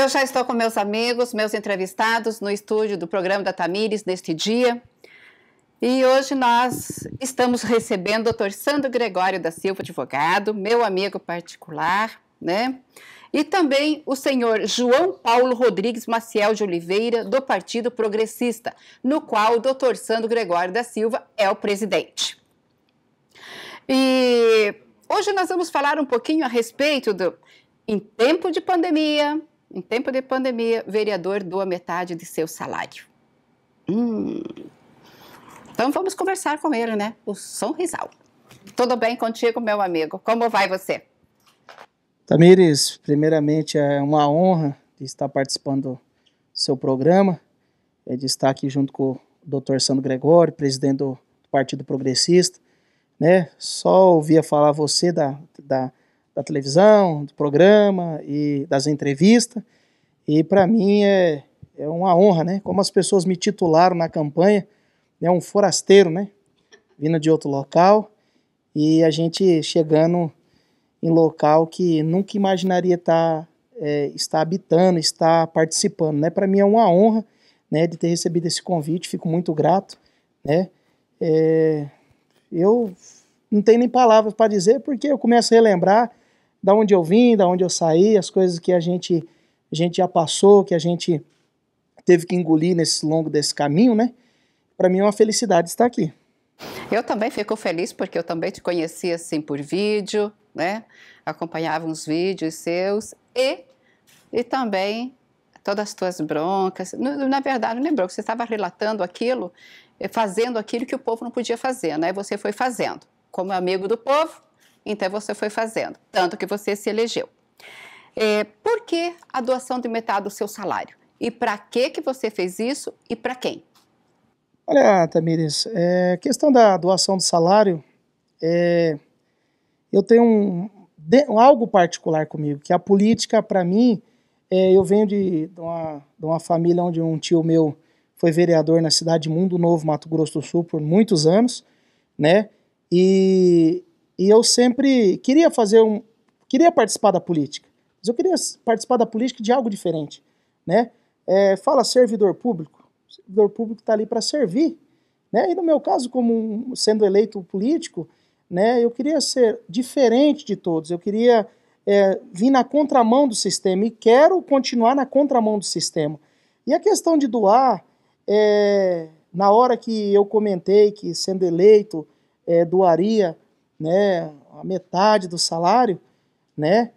Eu já estou com meus amigos, meus entrevistados no estúdio do programa da Tamires neste dia. E hoje nós estamos recebendo o Dr. Sandro Gregório da Silva, advogado, meu amigo particular, né? E também o senhor João Paulo Rodrigues Maciel de Oliveira, do Partido Progressista, no qual o Dr. Sandro Gregório da Silva é o presidente. E hoje nós vamos falar um pouquinho a respeito do em tempo de pandemia, em tempo de pandemia, vereador doa metade de seu salário. Hum. Então vamos conversar com ele, né? O Sonrisal. Tudo bem contigo, meu amigo? Como vai você? Tamires, primeiramente é uma honra estar participando do seu programa, é de estar aqui junto com o doutor Sandro Gregório, presidente do Partido Progressista, né? Só ouvia falar você da, da da televisão, do programa e das entrevistas. E para mim é, é uma honra, né? Como as pessoas me titularam na campanha, é né? um forasteiro, né? Vindo de outro local e a gente chegando em local que nunca imaginaria estar, tá, é, estar habitando, estar participando, né? Para mim é uma honra, né? De ter recebido esse convite, fico muito grato, né? É, eu não tenho nem palavras para dizer porque eu começo a relembrar da onde eu vim, da onde eu saí, as coisas que a gente, a gente já passou, que a gente teve que engolir nesse longo desse caminho, né? Para mim é uma felicidade estar aqui. Eu também fico feliz porque eu também te conheci assim por vídeo, né? Acompanhava uns vídeos seus e, e também todas as tuas broncas. Na verdade, não é bronca, você estava relatando aquilo, eh, fazendo aquilo que o povo não podia fazer, né? Você foi fazendo. Como amigo do povo, então é você foi fazendo, tanto que você se elegeu. É, por que a doação de metade do seu salário? E para que que você fez isso e para quem? Olha, Tamires, é, questão da doação do salário, é, eu tenho um, de, algo particular comigo, que a política, para mim, é, eu venho de, de, uma, de, uma, família onde um tio meu foi vereador na cidade de Mundo Novo, Mato Grosso do Sul, por muitos anos, né? E e eu sempre queria fazer um. Queria participar da política. Mas eu queria participar da política de algo diferente. Né? É, fala servidor público. O servidor público está ali para servir. Né? E no meu caso, como um, sendo eleito político, né, eu queria ser diferente de todos. Eu queria é, vir na contramão do sistema e quero continuar na contramão do sistema. E a questão de doar, é, na hora que eu comentei que sendo eleito é, doaria né, a metade do salário, né,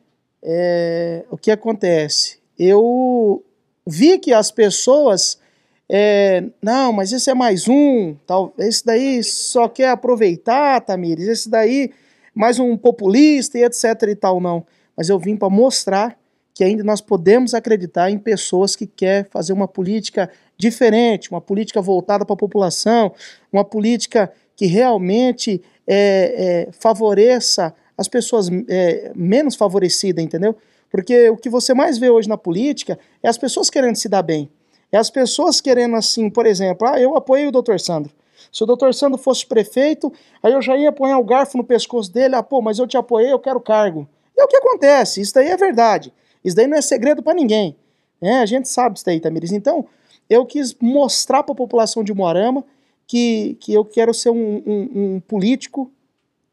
é, o que acontece? Eu vi que as pessoas, é, não, mas esse é mais um, tal, esse daí só quer aproveitar, Tamires, esse daí mais um populista e etc e tal, não. Mas eu vim para mostrar que ainda nós podemos acreditar em pessoas que quer fazer uma política diferente, uma política voltada para a população, uma política que realmente é, é, favoreça as pessoas é, menos favorecidas, entendeu? Porque o que você mais vê hoje na política é as pessoas querendo se dar bem. É as pessoas querendo, assim, por exemplo, ah, eu apoio o doutor Sandro. Se o doutor Sandro fosse prefeito, aí eu já ia apoiar o garfo no pescoço dele, ah, pô, mas eu te apoiei, eu quero cargo. E é o que acontece, isso daí é verdade. Isso daí não é segredo para ninguém. É, a gente sabe isso daí, Tamires. Então, eu quis mostrar para a população de Moarama que, que eu quero ser um, um, um político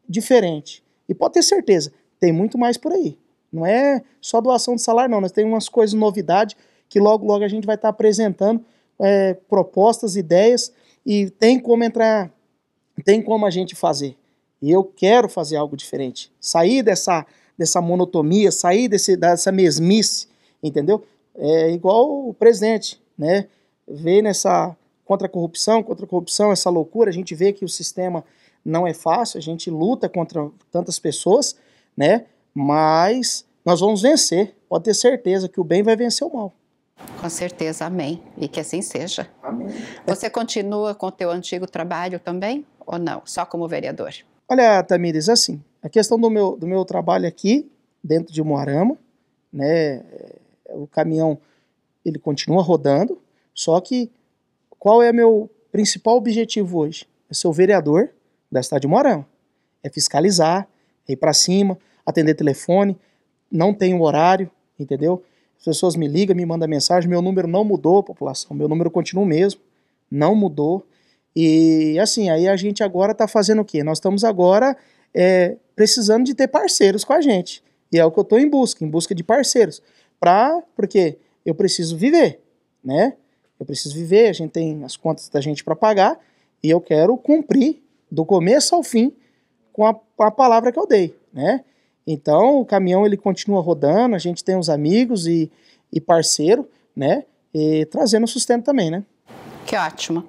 diferente. E pode ter certeza, tem muito mais por aí. Não é só doação de salário, não. Nós temos umas coisas, novidade, que logo, logo a gente vai estar apresentando é, propostas, ideias, e tem como entrar, tem como a gente fazer. E eu quero fazer algo diferente. Sair dessa, dessa monotonia, sair desse, dessa mesmice, entendeu? É igual o presidente, né? Vê nessa contra a corrupção, contra a corrupção, essa loucura. A gente vê que o sistema não é fácil, a gente luta contra tantas pessoas, né? Mas nós vamos vencer. Pode ter certeza que o bem vai vencer o mal. Com certeza, amém. E que assim seja. Amém. Você continua com o teu antigo trabalho também ou não? Só como vereador? Olha, Tamires, assim, a questão do meu, do meu trabalho aqui, dentro de Moarama, né, é, o caminhão, ele continua rodando, só que qual é meu principal objetivo hoje? Eu sou vereador da cidade de Morão. É fiscalizar, é ir para cima, atender telefone, não tenho horário, entendeu? As pessoas me ligam, me mandam mensagem, meu número não mudou, população, meu número continua o mesmo, não mudou. E assim, aí a gente agora está fazendo o quê? Nós estamos agora é, precisando de ter parceiros com a gente. E é o que eu estou em busca, em busca de parceiros. Pra, porque eu preciso viver, né? Eu preciso viver, a gente tem as contas da gente para pagar e eu quero cumprir do começo ao fim com a, a palavra que eu dei, né? Então o caminhão ele continua rodando, a gente tem uns amigos e, e parceiro, né? E trazendo sustento também, né? Que ótimo.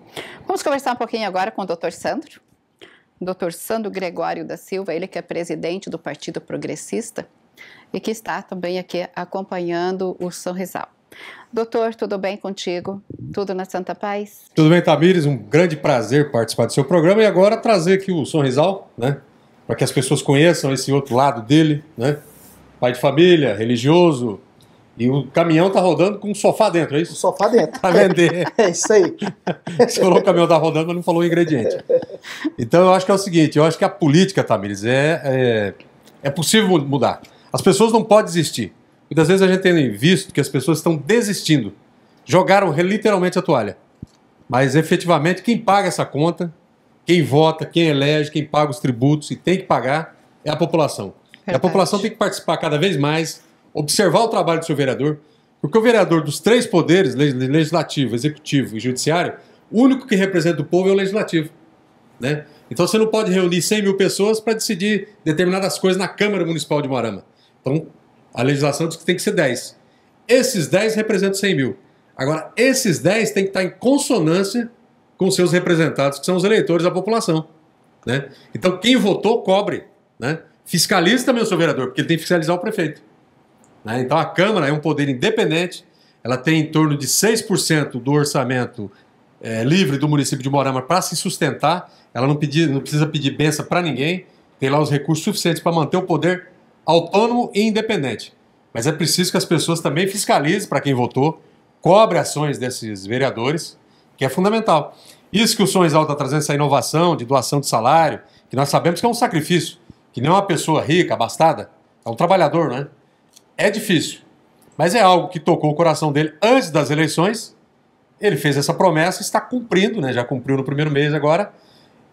Vamos conversar um pouquinho agora com o Dr. Sandro. Dr. Sandro Gregório da Silva, ele que é presidente do Partido Progressista e que está também aqui acompanhando o São Rizal. Doutor, tudo bem contigo? Tudo na Santa Paz? Tudo bem, Tamires. Um grande prazer participar do seu programa e agora trazer aqui o Sorrisal, né? Para que as pessoas conheçam esse outro lado dele, né? Pai de família, religioso. E o caminhão tá rodando com um sofá dentro, é isso? Um sofá dentro. Para tá vender. é isso aí. Você falou que o caminhão tá rodando, mas não falou o ingrediente. Então eu acho que é o seguinte: eu acho que a política, Tamires, é, é, é possível mudar. As pessoas não podem desistir. Muitas vezes a gente tem visto que as pessoas estão desistindo. Jogaram literalmente a toalha. Mas efetivamente quem paga essa conta, quem vota, quem elege, quem paga os tributos e tem que pagar é a população. Verdade. E a população tem que participar cada vez mais, observar o trabalho do seu vereador, porque o vereador dos três poderes, legislativo, executivo e judiciário, o único que representa o povo é o legislativo. Né? Então você não pode reunir 100 mil pessoas para decidir determinadas coisas na Câmara Municipal de Moarama. Então a legislação diz que tem que ser 10. Esses 10 representam 100 mil. Agora, esses 10 têm que estar em consonância com seus representados, que são os eleitores da população. Né? Então, quem votou, cobre. Né? também é o seu vereador, porque ele tem que fiscalizar o prefeito. Né? Então, a Câmara é um poder independente, ela tem em torno de 6% do orçamento é, livre do município de Morama para se sustentar, ela não, pedir, não precisa pedir benção para ninguém, tem lá os recursos suficientes para manter o poder autônomo e independente. Mas é preciso que as pessoas também fiscalizem para quem votou, cobre ações desses vereadores, que é fundamental. Isso que o Som Exalta tá trazendo, essa inovação de doação de salário, que nós sabemos que é um sacrifício, que nem é uma pessoa rica, abastada, é um trabalhador, né? É difícil, mas é algo que tocou o coração dele antes das eleições. Ele fez essa promessa, e está cumprindo, né? Já cumpriu no primeiro mês agora,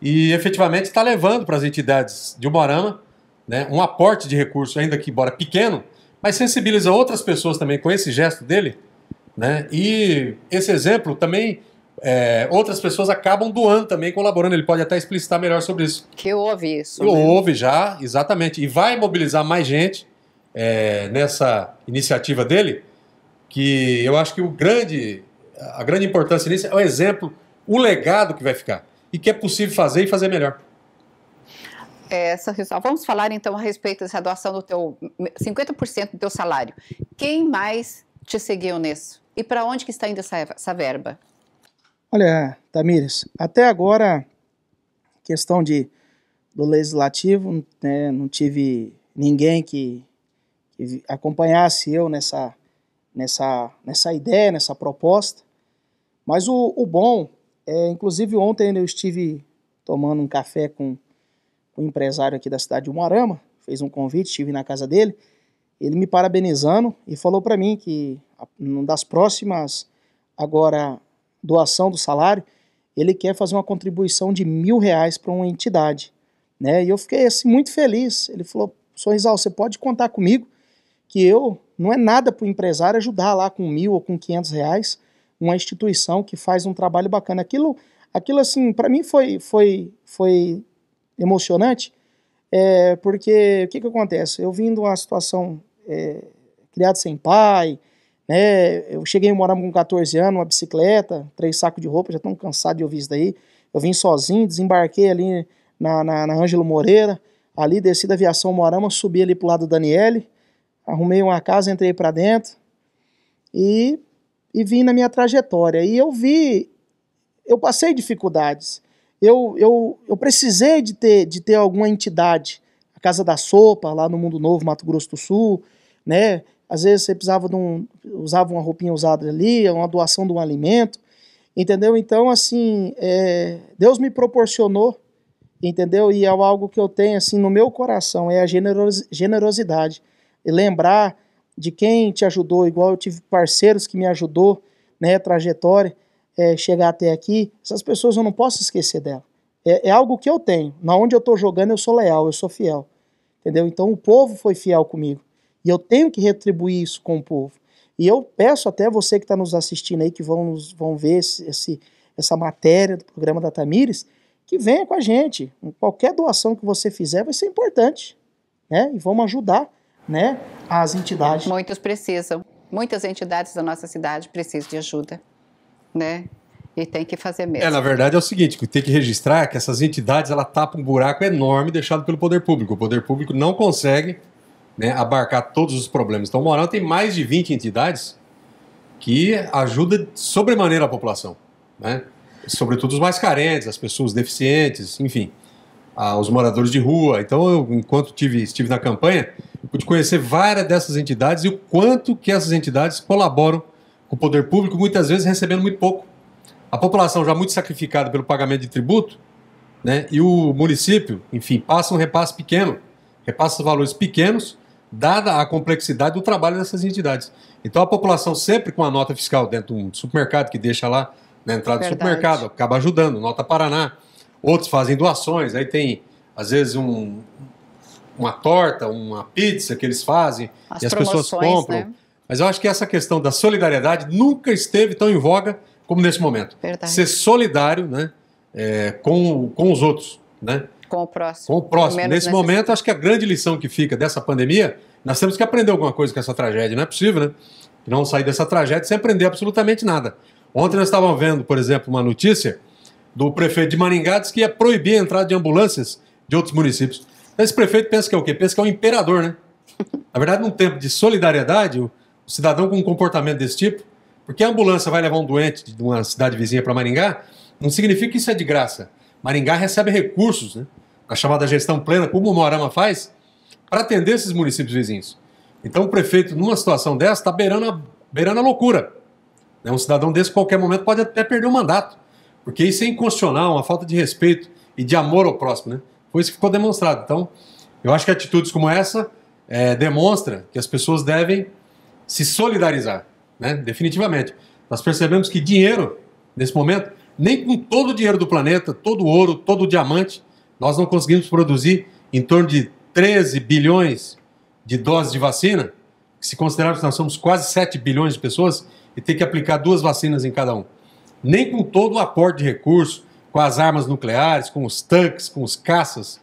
e efetivamente está levando para as entidades de Umarama né, um aporte de recurso, ainda que embora pequeno, mas sensibiliza outras pessoas também com esse gesto dele. Né? E esse exemplo também, é, outras pessoas acabam doando também, colaborando. Ele pode até explicitar melhor sobre isso. Que houve isso. Que né? houve já, exatamente. E vai mobilizar mais gente é, nessa iniciativa dele, que eu acho que o grande, a grande importância nisso é o exemplo, o legado que vai ficar. E que é possível fazer e fazer melhor vamos falar então a respeito dessa doação do teu 50% do teu salário. Quem mais te seguiu nisso? E para onde que está indo essa, essa verba? Olha, Tamires, até agora, questão de do legislativo, né, não tive ninguém que, que acompanhasse eu nessa, nessa, nessa ideia, nessa proposta. Mas o, o bom é, inclusive ontem eu estive tomando um café com um empresário aqui da cidade de Moarama, fez um convite, estive na casa dele, ele me parabenizando e falou para mim que das próximas agora doação do salário, ele quer fazer uma contribuição de mil reais para uma entidade, né? E eu fiquei assim muito feliz. Ele falou, Sorrisal, você pode contar comigo que eu não é nada para o empresário ajudar lá com mil ou com quinhentos reais uma instituição que faz um trabalho bacana. Aquilo, aquilo assim, para mim foi, foi, foi emocionante, é, porque o que, que acontece? Eu vim de uma situação é, criado sem pai, né? Eu cheguei morando com 14 anos, uma bicicleta, três sacos de roupa, já estão cansado de ouvir isso daí. Eu vim sozinho, desembarquei ali na, na, na Ângelo Moreira, ali desci da aviação Morama, subi ali pro lado da Daniele, arrumei uma casa, entrei para dentro e, e vim na minha trajetória. E eu vi, eu passei dificuldades eu, eu, eu precisei de ter, de ter alguma entidade. A Casa da Sopa, lá no Mundo Novo, Mato Grosso do Sul, né? Às vezes você precisava de um. usava uma roupinha usada ali, uma doação de um alimento, entendeu? Então, assim, é, Deus me proporcionou, entendeu? E é algo que eu tenho, assim, no meu coração, é a generosidade. E lembrar de quem te ajudou, igual eu tive parceiros que me ajudou, né? Trajetória é, chegar até aqui, essas pessoas eu não posso esquecer dela. É, é algo que eu tenho. Na onde eu estou jogando, eu sou leal, eu sou fiel. Entendeu? Então o povo foi fiel comigo. E eu tenho que retribuir isso com o povo. E eu peço até você que está nos assistindo aí, que vão, vão ver esse, esse, essa matéria do programa da Tamires, que venha com a gente. Qualquer doação que você fizer vai ser importante. Né? E vamos ajudar né, as entidades. Muitos precisam. Muitas entidades da nossa cidade precisam de ajuda né? E tem que fazer mesmo. É, na verdade é o seguinte, tem que registrar que essas entidades, ela tapa um buraco enorme deixado pelo poder público. O poder público não consegue né, abarcar todos os problemas. Então, o tem mais de 20 entidades que ajudam sobremaneira a população, né? Sobretudo os mais carentes, as pessoas deficientes, enfim, ah, os moradores de rua. Então, eu, enquanto tive, estive na campanha, pude conhecer várias dessas entidades e o quanto que essas entidades colaboram o poder público muitas vezes recebendo muito pouco. A população já muito sacrificada pelo pagamento de tributo, né? E o município, enfim, passa um repasse pequeno, repassa valores pequenos, dada a complexidade do trabalho dessas entidades. Então a população sempre com a nota fiscal dentro de um supermercado que deixa lá na entrada Verdade. do supermercado, acaba ajudando, nota Paraná. Outros fazem doações, aí tem às vezes um, uma torta, uma pizza que eles fazem as e as pessoas compram. Né? Mas eu acho que essa questão da solidariedade nunca esteve tão em voga como nesse momento. Verdade. Ser solidário né, é, com, com os outros. Né? Com o próximo. Com o próximo. Nesse momento, acho que a grande lição que fica dessa pandemia, nós temos que aprender alguma coisa com essa tragédia. Não é possível, né? Não sair dessa tragédia sem aprender absolutamente nada. Ontem nós estávamos vendo, por exemplo, uma notícia do prefeito de Maringá que ia proibir a entrada de ambulâncias de outros municípios. Esse prefeito pensa que é o quê? Pensa que é o imperador, né? Na verdade, num tempo de solidariedade, um cidadão com um comportamento desse tipo, porque a ambulância vai levar um doente de uma cidade vizinha para Maringá, não significa que isso é de graça. Maringá recebe recursos, né? A chamada gestão plena, como o Morama faz, para atender esses municípios vizinhos. Então o prefeito, numa situação dessa, está beirando a, beirando a loucura. Né, um cidadão desse, qualquer momento, pode até perder o mandato. Porque isso é inconstitucional, uma falta de respeito e de amor ao próximo. Né? Foi isso que ficou demonstrado. Então, eu acho que atitudes como essa é, demonstra que as pessoas devem se solidarizar, né? definitivamente. Nós percebemos que dinheiro, nesse momento, nem com todo o dinheiro do planeta, todo o ouro, todo o diamante, nós não conseguimos produzir em torno de 13 bilhões de doses de vacina, que se considerarmos que nós somos quase 7 bilhões de pessoas e tem que aplicar duas vacinas em cada um. Nem com todo o aporte de recursos, com as armas nucleares, com os tanques, com os caças,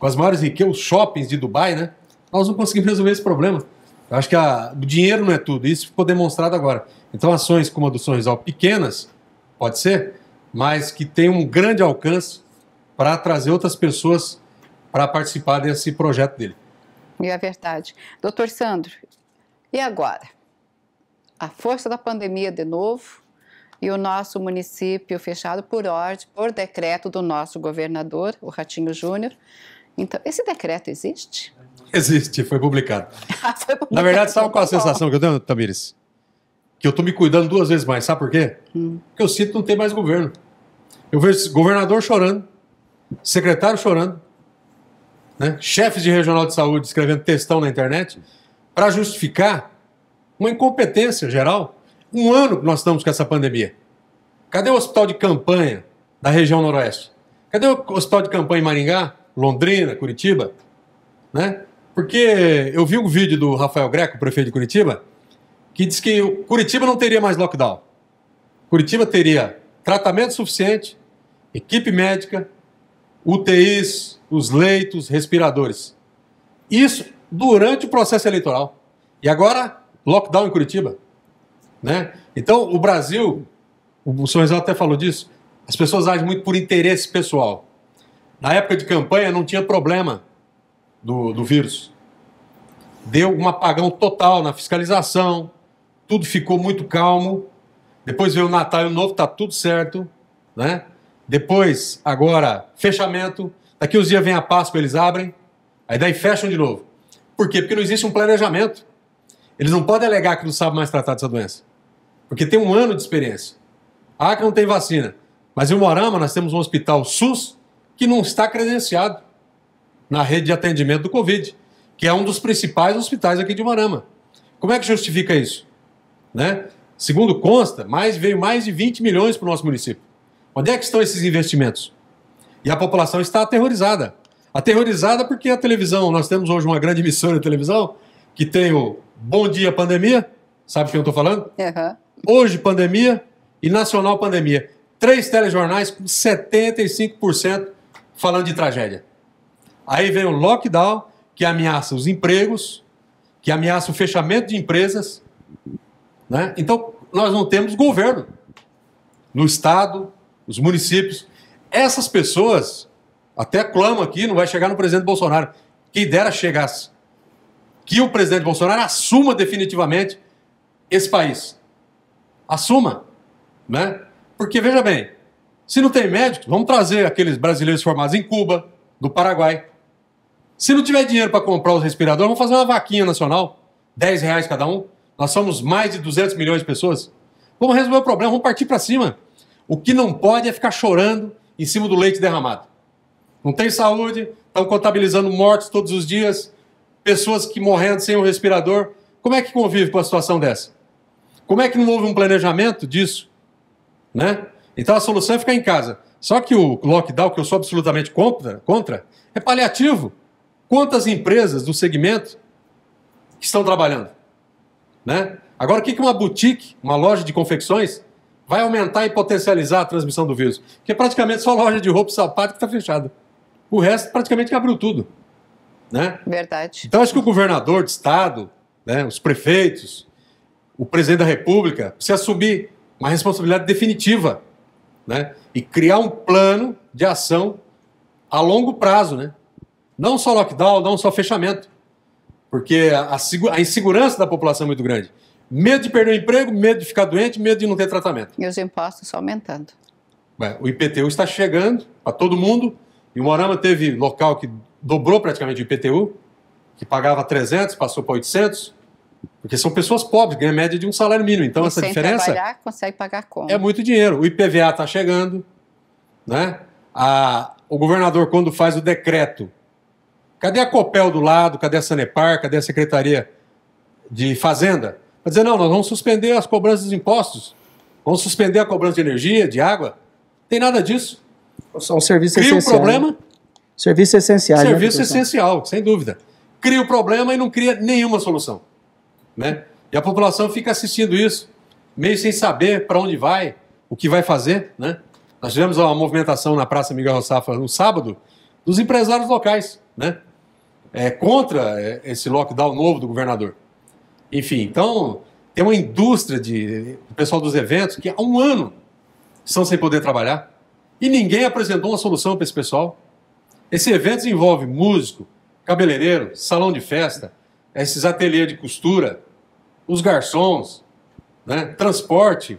com as maiores riquezas, os shoppings de Dubai, né? Nós não conseguimos resolver esse problema. Acho que a, o dinheiro não é tudo, isso ficou demonstrado agora. Então, ações como a do São pequenas, pode ser, mas que tem um grande alcance para trazer outras pessoas para participar desse projeto dele. É verdade. Doutor Sandro, e agora? A força da pandemia de novo e o nosso município fechado por ordem, por decreto do nosso governador, o Ratinho Júnior. Então, esse decreto existe? Existe, foi publicado. Ah, foi publicado. Na verdade, sabe qual a sensação que eu tenho, Tamires? Que eu estou me cuidando duas vezes mais, sabe por quê? Hum. Porque eu sinto que não tem mais governo. Eu vejo governador chorando, secretário chorando, né? chefes de regional de saúde escrevendo textão na internet para justificar uma incompetência geral. Um ano que nós estamos com essa pandemia. Cadê o hospital de campanha da região noroeste? Cadê o hospital de campanha em Maringá, Londrina, Curitiba? Né? Porque eu vi um vídeo do Rafael Greco, prefeito de Curitiba, que diz que Curitiba não teria mais lockdown. Curitiba teria tratamento suficiente, equipe médica, UTIs, os leitos, respiradores. Isso durante o processo eleitoral. E agora, lockdown em Curitiba. Né? Então, o Brasil, o Sorrisal até falou disso, as pessoas agem muito por interesse pessoal. Na época de campanha não tinha problema do, do vírus. Deu um apagão total na fiscalização, tudo ficou muito calmo. Depois veio o Natal e o Novo, tá tudo certo, né? Depois, agora, fechamento. Daqui uns dias vem a Páscoa, eles abrem, aí daí fecham de novo. Por quê? Porque não existe um planejamento. Eles não podem alegar que não sabem mais tratar dessa doença. Porque tem um ano de experiência. A ah, Acre não tem vacina. Mas em Morama nós temos um hospital SUS que não está credenciado na rede de atendimento do Covid, que é um dos principais hospitais aqui de Umarama. Como é que justifica isso? Né? Segundo consta, mais, veio mais de 20 milhões para o nosso município. Onde é que estão esses investimentos? E a população está aterrorizada. Aterrorizada porque a televisão, nós temos hoje uma grande emissora de televisão, que tem o Bom Dia Pandemia, sabe o que eu estou falando? Uhum. Hoje Pandemia e Nacional Pandemia. Três telejornais com 75% falando de tragédia. Aí vem o lockdown, que ameaça os empregos, que ameaça o fechamento de empresas. Né? Então, nós não temos governo no Estado, nos municípios. Essas pessoas, até clamam aqui, não vai chegar no presidente Bolsonaro. Quem dera chegasse. Que o presidente Bolsonaro assuma definitivamente esse país. Assuma. Né? Porque, veja bem, se não tem médico, vamos trazer aqueles brasileiros formados em Cuba, do Paraguai, se não tiver dinheiro para comprar os respiradores, vamos fazer uma vaquinha nacional. 10 reais cada um. Nós somos mais de 200 milhões de pessoas. Vamos resolver o problema, vamos partir para cima. O que não pode é ficar chorando em cima do leite derramado. Não tem saúde, estão contabilizando mortes todos os dias, pessoas que morrendo sem um respirador. Como é que convive com a situação dessa? Como é que não houve um planejamento disso? Né? Então a solução é ficar em casa. Só que o lockdown, que eu sou absolutamente contra, contra é paliativo quantas empresas do segmento estão trabalhando. Né? Agora, o que uma boutique, uma loja de confecções, vai aumentar e potencializar a transmissão do vírus? Porque praticamente só loja de roupa e sapato que está fechada. O resto praticamente abriu tudo. Né? Verdade. Então, acho que o governador de estado, né, os prefeitos, o presidente da república, precisa assumir uma responsabilidade definitiva né, e criar um plano de ação a longo prazo, né? Não só lockdown, não só fechamento. Porque a, a insegurança da população é muito grande. Medo de perder o emprego, medo de ficar doente, medo de não ter tratamento. E os impostos aumentando. Bem, o IPTU está chegando a todo mundo. e o Morama teve local que dobrou praticamente o IPTU, que pagava 300, passou para 800. Porque são pessoas pobres, ganham média de um salário mínimo. Então, e essa sem diferença. Trabalhar, consegue pagar como? É muito dinheiro. O IPVA está chegando. Né? A, o governador, quando faz o decreto Cadê a Copel do lado? Cadê a Sanepar? Cadê a Secretaria de Fazenda? Para dizer, não, nós vamos suspender as cobranças de impostos. Vamos suspender a cobrança de energia, de água. Não tem nada disso. São serviços essenciais. Cria um problema. Né? Serviço essencial. Né, serviço né, essencial, sem dúvida. Cria o um problema e não cria nenhuma solução. Né? E a população fica assistindo isso, meio sem saber para onde vai, o que vai fazer. Né? Nós tivemos uma movimentação na Praça Miguel Rossafa no sábado, dos empresários locais né? É, contra é, esse lockdown novo do governador. Enfim, então tem uma indústria de pessoal dos eventos que há um ano estão sem poder trabalhar e ninguém apresentou uma solução para esse pessoal. Esse evento envolve músico, cabeleireiro, salão de festa, esses ateliês de costura, os garçons, né? transporte.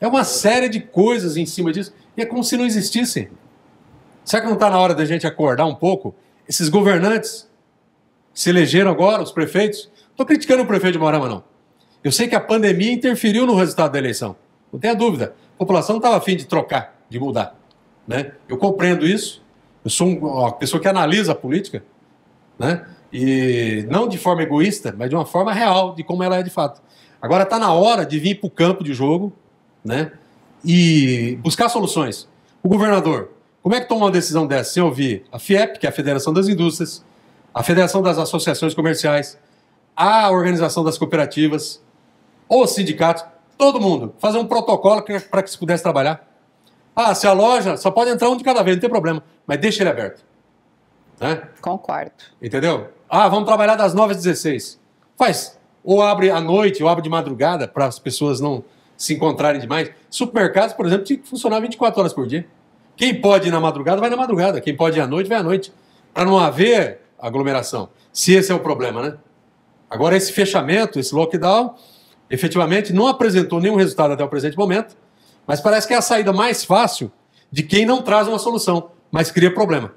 É uma série de coisas em cima disso. E é como se não existissem. Será que não está na hora da gente acordar um pouco esses governantes se elegeram agora, os prefeitos. Não estou criticando o prefeito de Morama, não. Eu sei que a pandemia interferiu no resultado da eleição. Não tenha dúvida. A população estava afim de trocar, de mudar. Né? Eu compreendo isso. Eu sou uma pessoa que analisa a política, né? e não de forma egoísta, mas de uma forma real, de como ela é de fato. Agora está na hora de vir para o campo de jogo né? e buscar soluções. O governador como é que toma uma decisão dessa? Sem ouvir a FIEP, que é a Federação das Indústrias, a Federação das Associações Comerciais, a Organização das Cooperativas, ou sindicatos, todo mundo, fazer um protocolo para que se pudesse trabalhar. Ah, se a loja, só pode entrar um de cada vez, não tem problema, mas deixa ele aberto. Né? Concordo. Entendeu? Ah, vamos trabalhar das 9 às 16. Faz. Ou abre à noite, ou abre de madrugada, para as pessoas não se encontrarem demais. Supermercados, por exemplo, tinha que funcionar 24 horas por dia. Quem pode ir na madrugada, vai na madrugada. Quem pode ir à noite, vai à noite. Para não haver aglomeração. Se esse é o problema, né? Agora, esse fechamento, esse lockdown, efetivamente não apresentou nenhum resultado até o presente momento, mas parece que é a saída mais fácil de quem não traz uma solução, mas cria problema.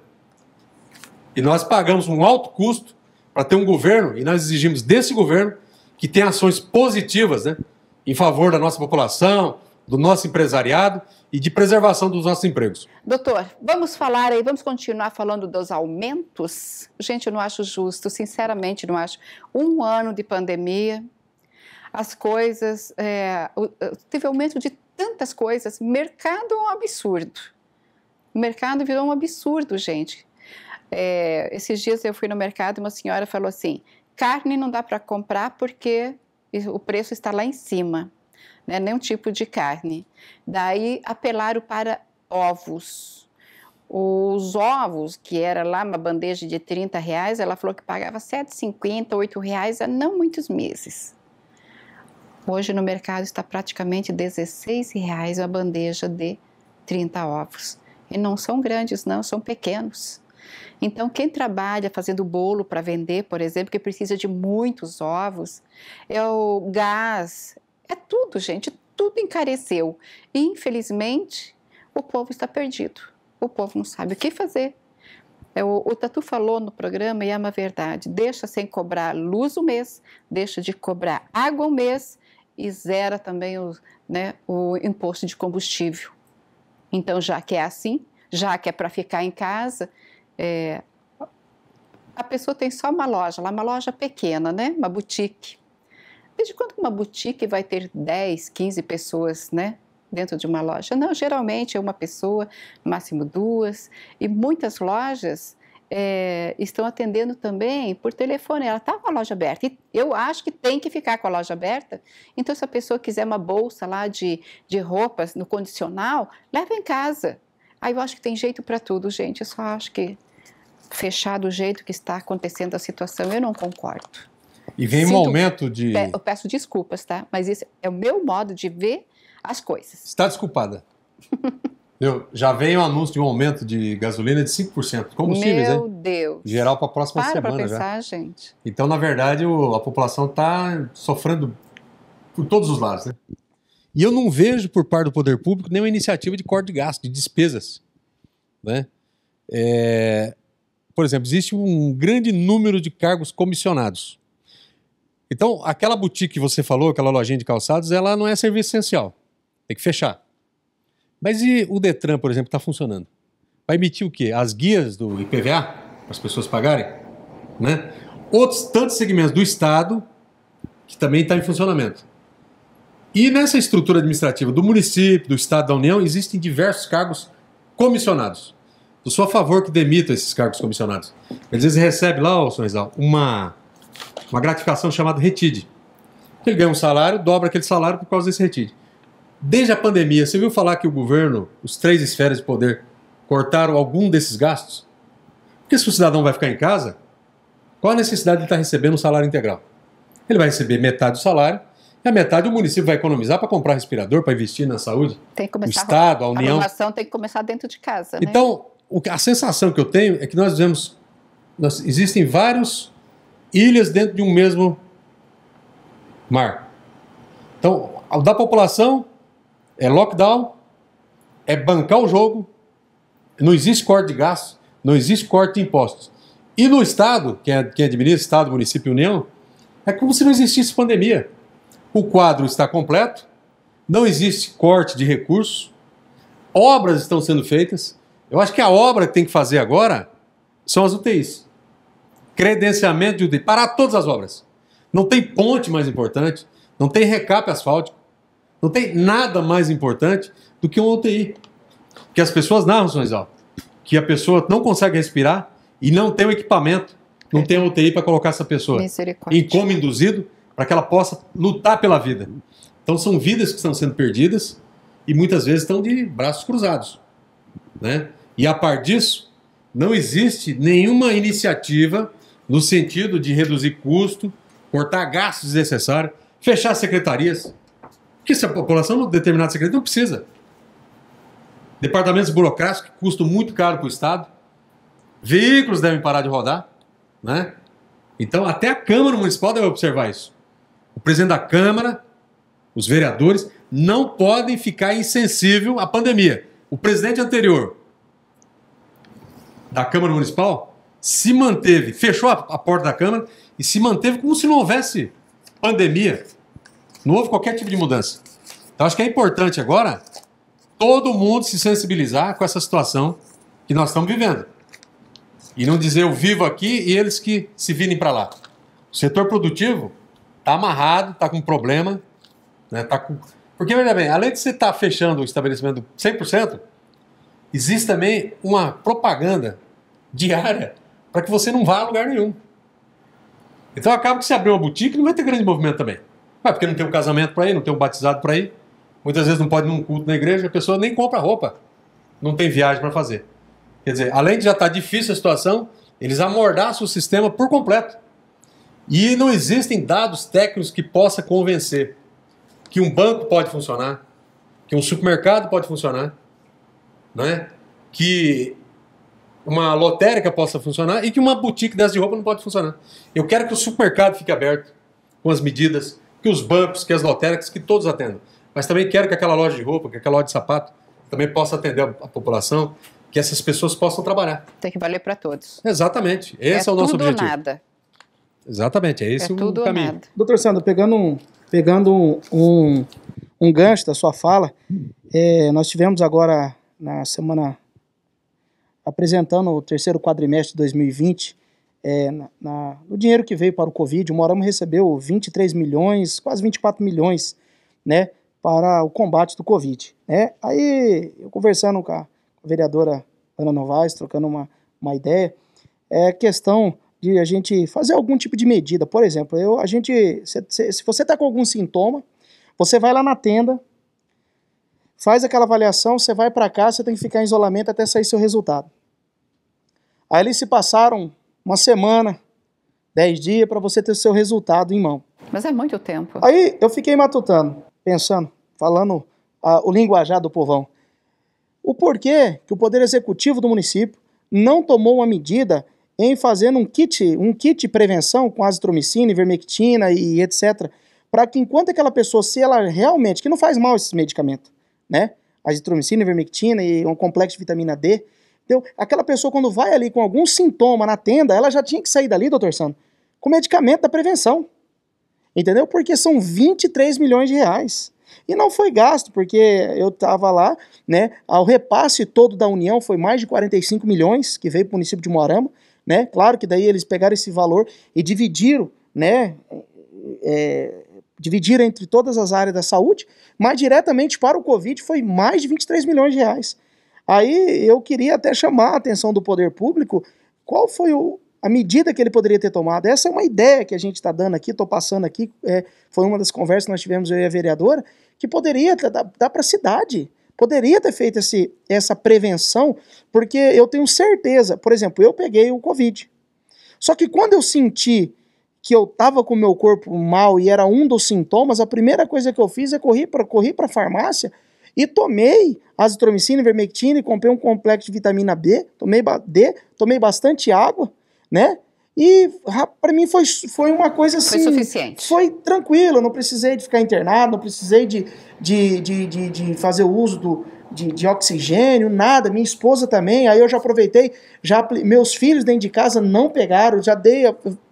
E nós pagamos um alto custo para ter um governo, e nós exigimos desse governo que tenha ações positivas né, em favor da nossa população, do nosso empresariado e de preservação dos nossos empregos. Doutor, vamos falar aí, vamos continuar falando dos aumentos? Gente, eu não acho justo, sinceramente não acho. Um ano de pandemia, as coisas. É, teve aumento de tantas coisas. Mercado é um absurdo. O mercado virou um absurdo, gente. É, esses dias eu fui no mercado e uma senhora falou assim: carne não dá para comprar porque o preço está lá em cima né? nenhum tipo de carne. Daí apelaram para ovos. Os ovos, que era lá uma bandeja de 30 reais, ela falou que pagava 7,50, 8 reais há não muitos meses. Hoje no mercado está praticamente 16 reais a bandeja de 30 ovos. E não são grandes, não, são pequenos. Então, quem trabalha fazendo bolo para vender, por exemplo, que precisa de muitos ovos, é o gás, é tudo, gente, tudo encareceu. E, infelizmente, o povo está perdido. O povo não sabe o que fazer. É, o, o Tatu falou no programa e é uma verdade: deixa sem cobrar luz o mês, deixa de cobrar água o mês e zera também o, né, o imposto de combustível. Então, já que é assim, já que é para ficar em casa, é, a pessoa tem só uma loja, lá uma loja pequena, né, uma boutique. Desde quando uma boutique vai ter 10, 15 pessoas, né? Dentro de uma loja? Não, geralmente é uma pessoa, máximo duas. E muitas lojas é, estão atendendo também por telefone. Ela está com a loja aberta. E eu acho que tem que ficar com a loja aberta. Então, se a pessoa quiser uma bolsa lá de, de roupas no condicional, leva em casa. Aí eu acho que tem jeito para tudo, gente. Eu só acho que fechar do jeito que está acontecendo a situação, eu não concordo. E vem Sinto, um momento de. Eu peço desculpas, tá? Mas isso é o meu modo de ver as coisas. Está desculpada. Eu, já veio um anúncio de um aumento de gasolina de 5%. Combustíveis, Meu hein? Deus. Geral para a próxima para semana. Para pensar, já. gente. Então, na verdade, o, a população está sofrendo por todos os lados, né? E eu não vejo por parte do poder público nenhuma iniciativa de corte de gasto, de despesas. Né? É, por exemplo, existe um grande número de cargos comissionados. Então, aquela boutique que você falou, aquela lojinha de calçados, ela não é serviço essencial. Tem que fechar. Mas e o Detran, por exemplo, está funcionando? Vai emitir o quê? As guias do IPVA para as pessoas pagarem? Né? Outros tantos segmentos do Estado que também está em funcionamento. E nessa estrutura administrativa do município, do Estado, da União, existem diversos cargos comissionados. Eu sou a favor que demita esses cargos comissionados. Às vezes recebe lá, ô Sonizal, uma uma gratificação chamada retide. Ele ganha um salário, dobra aquele salário por causa desse retide. Desde a pandemia, você viu falar que o governo, os três esferas de poder, cortaram algum desses gastos? Porque se o cidadão vai ficar em casa, qual a necessidade de estar tá recebendo o um salário integral? Ele vai receber metade do salário e a metade o município vai economizar para comprar respirador, para investir na saúde. Tem que começar o Estado, a União. A tem que começar dentro de casa. Né? Então, a sensação que eu tenho é que nós vemos Nós, existem vários ilhas dentro de um mesmo mar. Então, da população é lockdown, é bancar o jogo, não existe corte de gastos, não existe corte de impostos. E no Estado, quem, administra, Estado, município e União, é como se não existisse pandemia. O quadro está completo, não existe corte de recursos, obras estão sendo feitas. Eu acho que a obra que tem que fazer agora são as UTIs credenciamento de parar todas as obras. Não tem ponte mais importante, não tem recape asfáltico, não tem nada mais importante do que um UTI. Que as pessoas narram, Sonizal, que a pessoa não consegue respirar e não tem o equipamento, não tem a é. UTI para colocar essa pessoa em coma induzido para que ela possa lutar pela vida. Então são vidas que estão sendo perdidas e muitas vezes estão de braços cruzados, né? E a par disso, não existe nenhuma iniciativa no sentido de reduzir custo, cortar gastos desnecessários, fechar secretarias, porque se a população de determinada secretaria não precisa. Departamentos burocráticos que custam muito caro para o Estado, veículos devem parar de rodar, né? Então, até a Câmara Municipal deve observar isso. O presidente da Câmara, os vereadores, não podem ficar insensível à pandemia. O presidente anterior da Câmara Municipal, se manteve, fechou a, a porta da Câmara e se manteve como se não houvesse pandemia. Não houve qualquer tipo de mudança. Então acho que é importante agora todo mundo se sensibilizar com essa situação que nós estamos vivendo. E não dizer eu vivo aqui e eles que se virem para lá. O setor produtivo está amarrado, está com problema. Né, tá com... Porque, veja bem, além de você estar tá fechando o estabelecimento 100%, existe também uma propaganda diária para que você não vá a lugar nenhum. Então acaba que se abrir uma boutique, não vai ter grande movimento também. Vai, porque não tem um casamento para ir, não tem um batizado para ir. Muitas vezes não pode ir num culto na igreja, a pessoa nem compra roupa. Não tem viagem para fazer. Quer dizer, além de já estar tá difícil a situação, eles amordaçam o sistema por completo. E não existem dados técnicos que possa convencer que um banco pode funcionar, que um supermercado pode funcionar, né? que uma lotérica possa funcionar e que uma boutique dessa de roupa não pode funcionar. Eu quero que o supermercado fique aberto com as medidas, que os bancos, que as lotéricas, que todos atendam. Mas também quero que aquela loja de roupa, que aquela loja de sapato também possa atender a, população, que essas pessoas possam trabalhar. Tem que valer para todos. Exatamente. É esse é, é o nosso tudo objetivo. Ou nada. Exatamente, é esse é o caminho. Nada. Doutor Sandro, pegando um, pegando um, um, um gancho da sua fala, é, nós tivemos agora na semana apresentando o terceiro quadrimestre de 2020, é, na, na, o dinheiro que veio para o Covid, o Morama recebeu 23 milhões, quase 24 milhões, né, para o combate do Covid, né. Aí, eu conversando com a, vereadora Ana Novaes, trocando uma, uma ideia, é questão de a gente fazer algum tipo de medida, por exemplo, eu, a gente, se, se, se você está com algum sintoma, você vai lá na tenda, faz aquela avaliação, você vai para cá, você tem que ficar em isolamento até sair seu resultado. Aí eles se passaram uma semana, dez dias para você ter o seu resultado em mão. Mas é muito tempo. Aí eu fiquei matutando, pensando, falando ah, o linguajar do povão. O porquê que o Poder Executivo do município não tomou uma medida em fazer um kit, um kit de prevenção com azitromicina, ivermectina e etc., para que enquanto aquela pessoa, se ela realmente, que não faz mal esse medicamento, né? Azitromicina, ivermectina e um complexo de vitamina D. Então, aquela pessoa quando vai ali com algum sintoma na tenda, ela já tinha que sair dali, doutor Sandro, com medicamento da prevenção. Entendeu? Porque são 23 milhões de reais. E não foi gasto, porque eu estava lá, né? O repasse todo da União foi mais de 45 milhões que veio para o município de Moarama, né? Claro que daí eles pegaram esse valor e dividiram, né? É, dividir entre todas as áreas da saúde, mas diretamente para o Covid foi mais de 23 milhões de reais. Aí eu queria até chamar a atenção do poder público, qual foi o, a medida que ele poderia ter tomado? Essa é uma ideia que a gente está dando aqui, estou passando aqui, é, foi uma das conversas que nós tivemos eu e a vereadora, que poderia dar, dar para a cidade, poderia ter feito esse, essa prevenção, porque eu tenho certeza, por exemplo, eu peguei o Covid, só que quando eu senti que eu tava com o meu corpo mal e era um dos sintomas, a primeira coisa que eu fiz é correr para correr para farmácia e tomei azitromicina, vermectina, e comprei um complexo de vitamina B, tomei D, tomei bastante água, né? E para mim foi, foi uma coisa assim. Foi suficiente. Foi tranquilo, não precisei de ficar internado, não precisei de, de, de, de, de fazer uso do, de, de, oxigênio, nada. Minha esposa também. Aí eu já aproveitei, já meus filhos dentro de casa não pegaram, já dei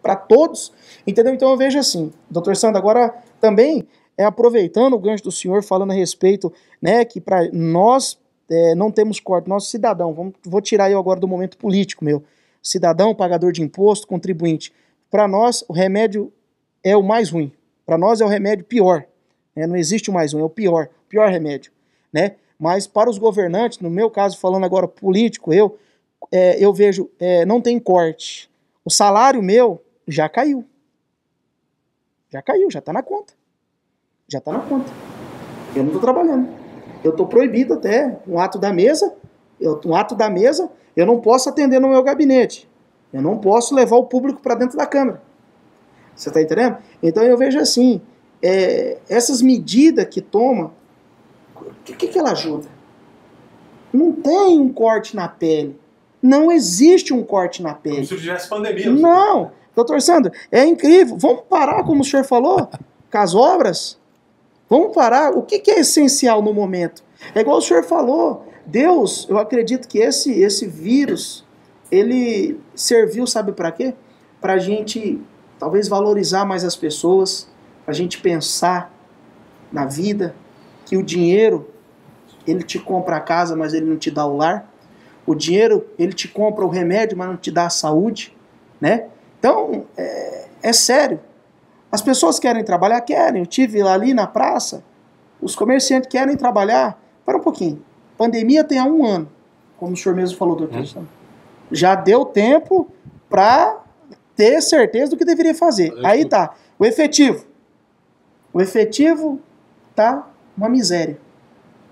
para todos, entendeu? Então eu vejo assim, doutor Sandro, agora também é aproveitando o gancho do senhor falando a respeito, né, que para nós é, não temos corte, nosso cidadão, vamos, vou tirar eu agora do momento político meu, cidadão, pagador de imposto, contribuinte. Para nós o remédio é o mais ruim. Para nós é o remédio pior. Né? Não existe o mais ruim, é o pior, pior remédio, né? mas para os governantes, no meu caso, falando agora político, eu, é, eu vejo, é, não tem corte. O salário meu já caiu. Já caiu, já está na conta. Já está na conta. Eu não estou trabalhando. Eu estou proibido até, um ato da mesa, eu, um ato da mesa, eu não posso atender no meu gabinete. Eu não posso levar o público para dentro da Câmara. Você está entendendo? Então eu vejo assim, é, essas medidas que toma o que, que ela ajuda? Não tem um corte na pele. Não existe um corte na pele. Como se tivesse pandemia. Não. Doutor Sandro, é incrível. Vamos parar, como o senhor falou, com as obras? Vamos parar. O que, que é essencial no momento? É igual o senhor falou. Deus, eu acredito que esse, esse vírus, ele serviu, sabe para quê? Para a gente talvez valorizar mais as pessoas, para a gente pensar na vida, que o dinheiro ele te compra a casa, mas ele não te dá o lar. O dinheiro ele te compra o remédio, mas não te dá a saúde, né? Então é, é sério. As pessoas querem trabalhar, querem. Eu tive lá ali na praça, os comerciantes querem trabalhar. Para um pouquinho. Pandemia tem há um ano, como o senhor mesmo falou, doutor. Hum. Já deu tempo para ter certeza do que deveria fazer. Aí tá. O efetivo. O efetivo tá uma miséria.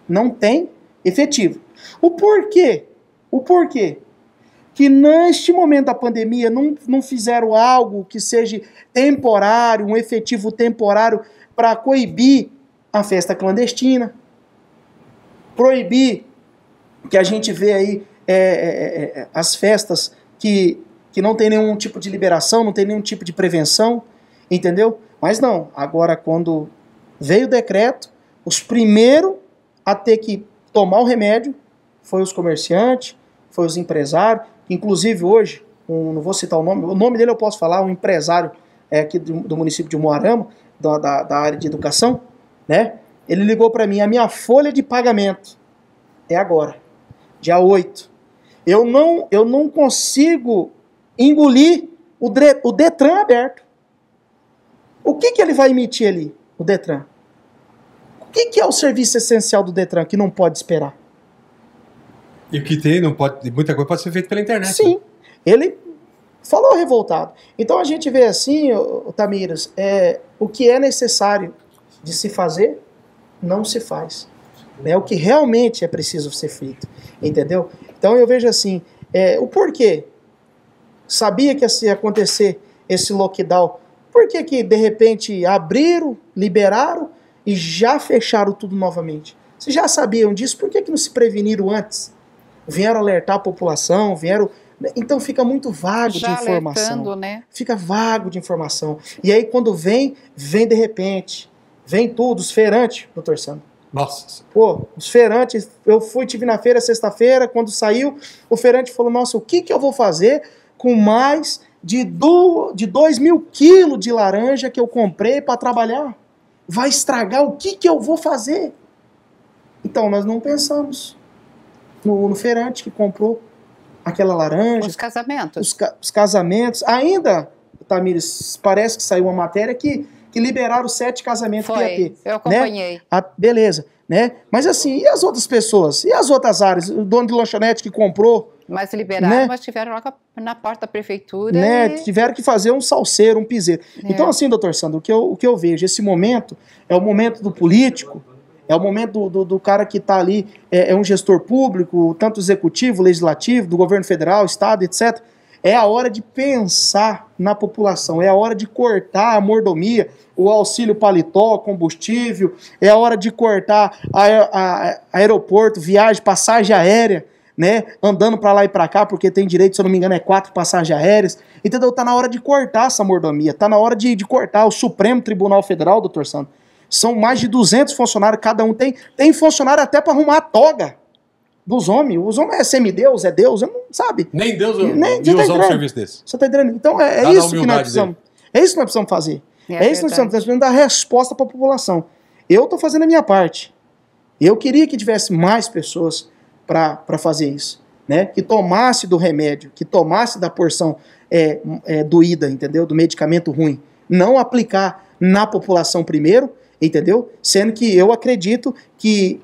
Não tem efetivo. O porquê? O porquê? Que neste momento da pandemia não, não fizeram algo que seja temporário, um efetivo temporário, para coibir a festa clandestina, proibir que a gente vê aí é, é, é, é, as festas que, que não tem nenhum tipo de liberação, não tem nenhum tipo de prevenção, entendeu? Mas não, agora quando veio o decreto, os primeiros a ter que tomar o remédio foi os comerciantes, foi os empresários. Inclusive hoje, um, não vou citar o nome, o nome dele eu posso falar, um empresário é, aqui do, do município de Moarama, da, da, da, área de educação, né? Ele ligou para mim, a minha folha de pagamento é agora, dia 8. Eu não, eu não consigo engolir o, o Detran aberto. O que, que ele vai emitir ali, o Detran? O que, que é o serviço essencial do Detran que não pode esperar? E o que tem, não pode, muita coisa pode ser feita pela internet. Sim. Né? Ele falou revoltado. Então a gente vê assim, o Tamires, é, o que é necessário de se fazer, não se faz. É o que realmente é preciso ser feito. Entendeu? Então eu vejo assim, é, o porquê. Sabia que ia acontecer esse lockdown. Por que, que de repente abriram, liberaram, e já fecharam tudo novamente. Vocês já sabiam disso, por que, que não se preveniram antes? Vieram alertar a população, vieram. Né? Então fica muito vago já de informação. Né? Fica vago de informação. E aí quando vem, vem de repente. Vem tudo, os feirantes, doutor Sandro. Nossa. Pô, os feirantes, eu fui, tive na feira sexta-feira, quando saiu, o feirante falou, nossa, o que, que eu vou fazer com mais de, do, de 2 mil quilos de laranja que eu comprei para trabalhar? vai estragar, o que, que eu vou fazer? Então, nós não pensamos no, no feirante que comprou aquela laranja. Os casamentos. Os, ca os casamentos. Ainda, Tamires, parece que saiu uma matéria que que liberaram sete casamentos Foi, PAP. Eu né? acompanhei. Né? Ah, a, beleza. Né? Mas assim, e as outras pessoas? E as outras áreas? O dono de lanchonete que comprou. Mas liberaram, né? mas tiveram lá na porta da prefeitura. Né? E... Tiveram que fazer um salseiro, um piseiro. É. Então, assim, doutor Sandro, o que, eu, o que eu vejo, esse momento é o momento do político, é o momento do, do, do cara que está ali, é, é um gestor público, tanto executivo, legislativo, do governo federal, estado, etc é a hora de pensar na população, é a hora de cortar a mordomia, o auxílio paletó, combustível, é a hora de cortar a, a, a aeroporto, viagem, passagem aérea, né? Andando para lá e para cá, porque tem direito, se eu não me engano, é quatro passagens aéreas. Entendeu? Tá na hora de cortar essa mordomia, tá na hora de, de cortar o Supremo Tribunal Federal, doutor Sandro. São mais de 200 funcionários, cada um tem. Tem funcionário até para arrumar a toga dos homens. Os homens é semideus, é Deus, eu não sabe. Nem Deus eu, nem, eu tá um serviço desse. Você está entendendo? Então é, é isso que nós precisamos. Dele. É isso que nós precisamos fazer. É, é isso que nós precisamos. Nós precisamos dar resposta para a população. Eu estou fazendo a minha parte. Eu queria que tivesse mais pessoas para fazer isso. Né? Que tomasse do remédio, que tomasse da porção é, é, doída, entendeu? Do medicamento ruim. Não aplicar na população primeiro, entendeu? Sendo que eu acredito que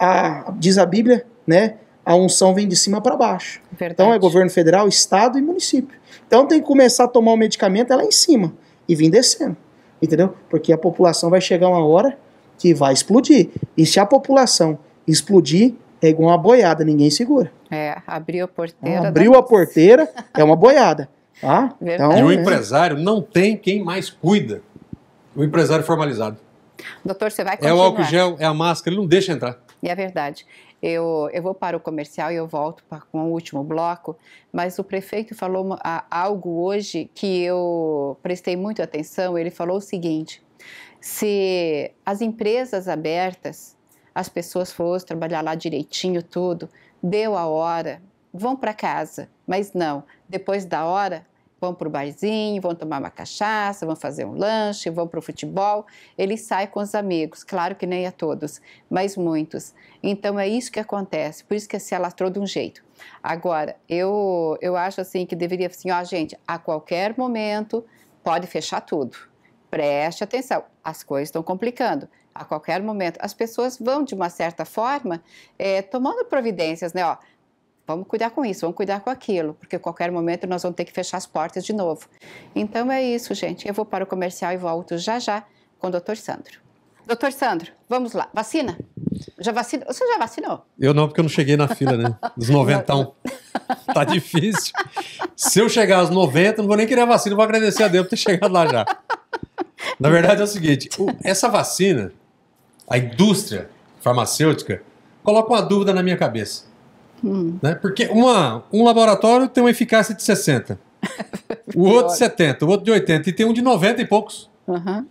a, diz a Bíblia, né? A unção vem de cima para baixo. Verdade. Então é governo federal, estado e município. Então tem que começar a tomar o medicamento é lá em cima e vir descendo, entendeu? Porque a população vai chegar uma hora que vai explodir. E se a população explodir, é igual uma boiada, ninguém segura. É, abriu a porteira. abriu a porteira, é uma boiada. Tá? Então, e o é. empresário não tem quem mais cuida. O empresário formalizado. Doutor, você vai continuar. É o álcool gel, é a máscara, ele não deixa entrar. E é verdade. Eu, eu vou para o comercial e eu volto com o último bloco, mas o prefeito falou algo hoje que eu prestei muito atenção. Ele falou o seguinte: se as empresas abertas, as pessoas fossem trabalhar lá direitinho, tudo, deu a hora, vão para casa, mas não, depois da hora vão para o barzinho, vão tomar uma cachaça, vão fazer um lanche, vão para o futebol. Ele sai com os amigos, claro que nem a todos, mas muitos. Então é isso que acontece, por isso que se alastrou de um jeito. Agora, eu, eu acho assim que deveria, assim, ó, gente, a qualquer momento pode fechar tudo. Preste atenção, as coisas estão complicando a qualquer momento. As pessoas vão, de uma certa forma, é, tomando providências, né? Ó, vamos cuidar com isso, vamos cuidar com aquilo, porque a qualquer momento nós vamos ter que fechar as portas de novo. Então é isso, gente. Eu vou para o comercial e volto já já com o Dr. Sandro. Doutor Sandro, vamos lá. Vacina? Já vacina? Você já vacinou? Eu não, porque eu não cheguei na fila, né? Dos noventão. tá difícil. Se eu chegar aos 90, não vou nem querer a vacina, vou agradecer a Deus por ter chegado lá já. Na verdade é o seguinte, essa vacina, a indústria farmacêutica, coloca uma dúvida na minha cabeça. Hum. Né? Porque uma, um laboratório tem uma eficácia de 60, o outro de 70, o outro de 80 e tem um de 90 e poucos. Uhum.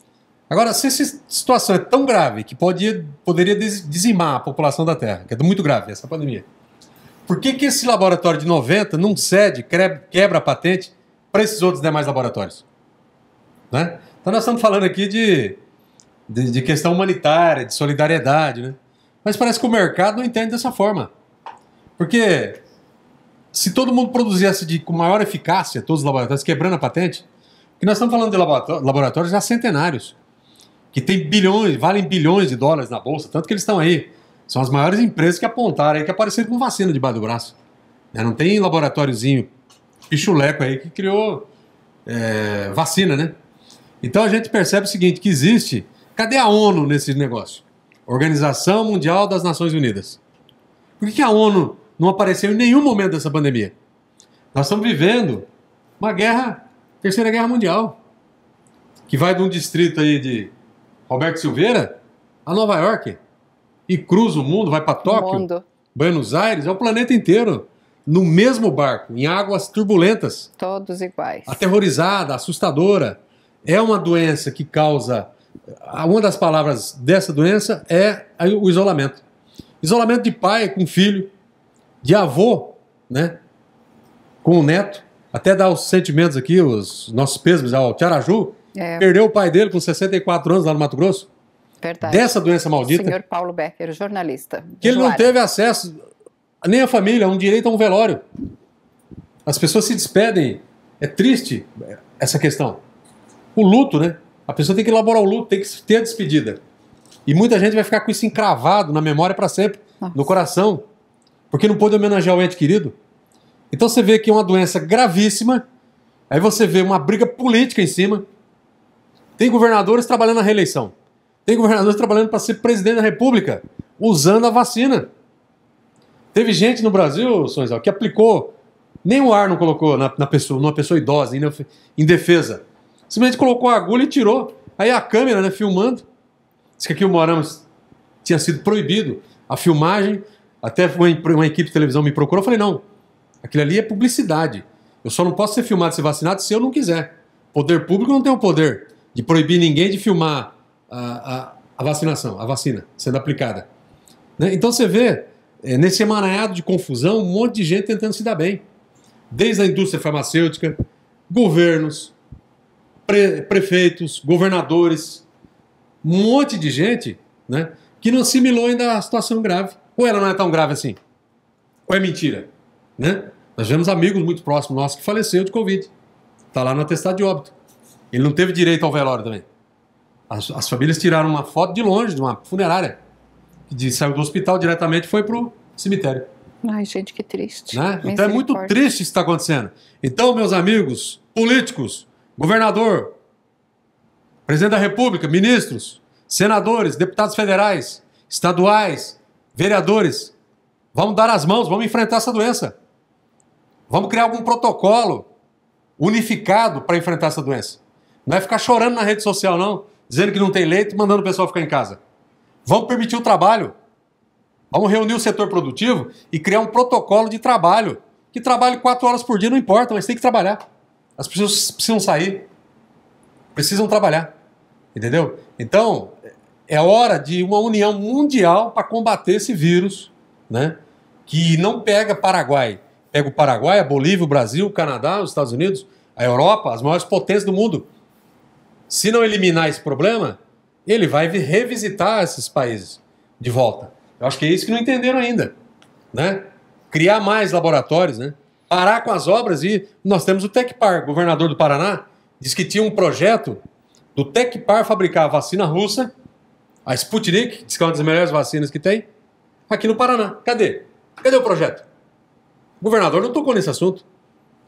Agora, se essa situação é tão grave que poderia dizimar a população da Terra, que é muito grave essa pandemia, por que, que esse laboratório de 90 não cede, quebra a patente para esses outros demais laboratórios? Né? Então, nós estamos falando aqui de, de, de questão humanitária, de solidariedade, né? mas parece que o mercado não entende dessa forma. Porque se todo mundo produzisse de, com maior eficácia, todos os laboratórios, quebrando a patente, que nós estamos falando de laboratórios já centenários, que tem bilhões, valem bilhões de dólares na bolsa, tanto que eles estão aí. São as maiores empresas que apontaram aí, que apareceram com vacina debaixo do braço. Né? Não tem laboratóriozinho pichuleco aí que criou é, vacina, né? Então a gente percebe o seguinte, que existe... Cadê a ONU nesse negócio? Organização Mundial das Nações Unidas. Por que, que a ONU não apareceu em nenhum momento dessa pandemia. Nós estamos vivendo uma guerra, terceira guerra mundial, que vai de um distrito aí de Roberto Silveira a Nova York e cruza o mundo, vai para Tóquio, mundo. Buenos Aires, é o planeta inteiro no mesmo barco, em águas turbulentas. Todos iguais. Aterrorizada, assustadora. É uma doença que causa. Uma das palavras dessa doença é o isolamento. Isolamento de pai com filho, de avô, né? Com o neto. Até dar os sentimentos aqui, os nossos pesos ao Tiaraju. É. Perdeu o pai dele com 64 anos lá no Mato Grosso. Verdade. Dessa doença maldita. O senhor Paulo Becker, jornalista. Que ele não teve acesso, nem a família, um direito a um velório. As pessoas se despedem. É triste essa questão. O luto, né? A pessoa tem que elaborar o luto, tem que ter a despedida. E muita gente vai ficar com isso encravado na memória para sempre, Nossa. no coração porque não pôde homenagear o ente querido. Então você vê que é uma doença gravíssima, aí você vê uma briga política em cima. Tem governadores trabalhando na reeleição. Tem governadores trabalhando para ser presidente da República, usando a vacina. Teve gente no Brasil, Sonizal, que aplicou, nem o ar não colocou na, na pessoa, numa pessoa idosa, em defesa. Simplesmente colocou a agulha e tirou. Aí a câmera, né, filmando. disse que aqui o Moramos tinha sido proibido a filmagem, até uma, uma equipe de televisão me procurou, eu falei, não, aquilo ali é publicidade. Eu só não posso ser filmado, ser vacinado se eu não quiser. Poder público não tem o poder de proibir ninguém de filmar a, a, a vacinação, a vacina sendo aplicada. Né? Então você vê, é, nesse emaranhado de confusão, um monte de gente tentando se dar bem. Desde a indústria farmacêutica, governos, pre prefeitos, governadores, um monte de gente né, que não assimilou ainda a situação grave. Ou ela não é tão grave assim? Ou é mentira? Né? Nós vemos amigos muito próximos nossos que faleceram de Covid. Está lá no atestado de óbito. Ele não teve direito ao velório também. As, as famílias tiraram uma foto de longe, de uma funerária. saiu do hospital diretamente foi para o cemitério. Ai, gente, que triste. Né? Então é muito triste isso que está acontecendo. Então, meus amigos, políticos, governador, presidente da república, ministros, senadores, deputados federais, estaduais, Vereadores, vamos dar as mãos, vamos enfrentar essa doença. Vamos criar algum protocolo unificado para enfrentar essa doença. Não é ficar chorando na rede social, não, dizendo que não tem leito, mandando o pessoal ficar em casa. Vamos permitir o trabalho. Vamos reunir o setor produtivo e criar um protocolo de trabalho. Que trabalhe quatro horas por dia, não importa, mas tem que trabalhar. As pessoas precisam sair, precisam trabalhar. Entendeu? Então, é hora de uma união mundial para combater esse vírus, né? que não pega Paraguai. Pega o Paraguai, a Bolívia, o Brasil, o Canadá, os Estados Unidos, a Europa, as maiores potências do mundo. Se não eliminar esse problema, ele vai revisitar esses países de volta. Eu acho que é isso que não entenderam ainda. Né? Criar mais laboratórios, né? parar com as obras e nós temos o Tecpar. O governador do Paraná disse que tinha um projeto do Tecpar fabricar vacina russa a Sputnik, diz que é uma das melhores vacinas que tem, aqui no Paraná. Cadê? Cadê o projeto? O governador não tocou nesse assunto.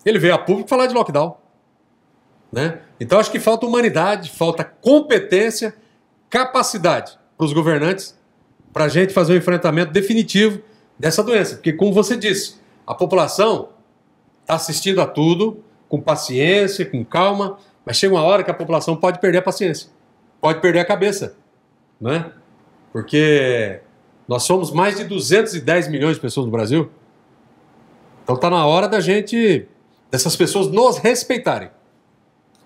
Ele veio a público falar de lockdown. Né? Então acho que falta humanidade, falta competência, capacidade para os governantes para a gente fazer um enfrentamento definitivo dessa doença. Porque, como você disse, a população está assistindo a tudo com paciência, com calma, mas chega uma hora que a população pode perder a paciência, pode perder a cabeça né? Porque nós somos mais de 210 milhões de pessoas no Brasil. Então tá na hora da gente, dessas pessoas nos respeitarem.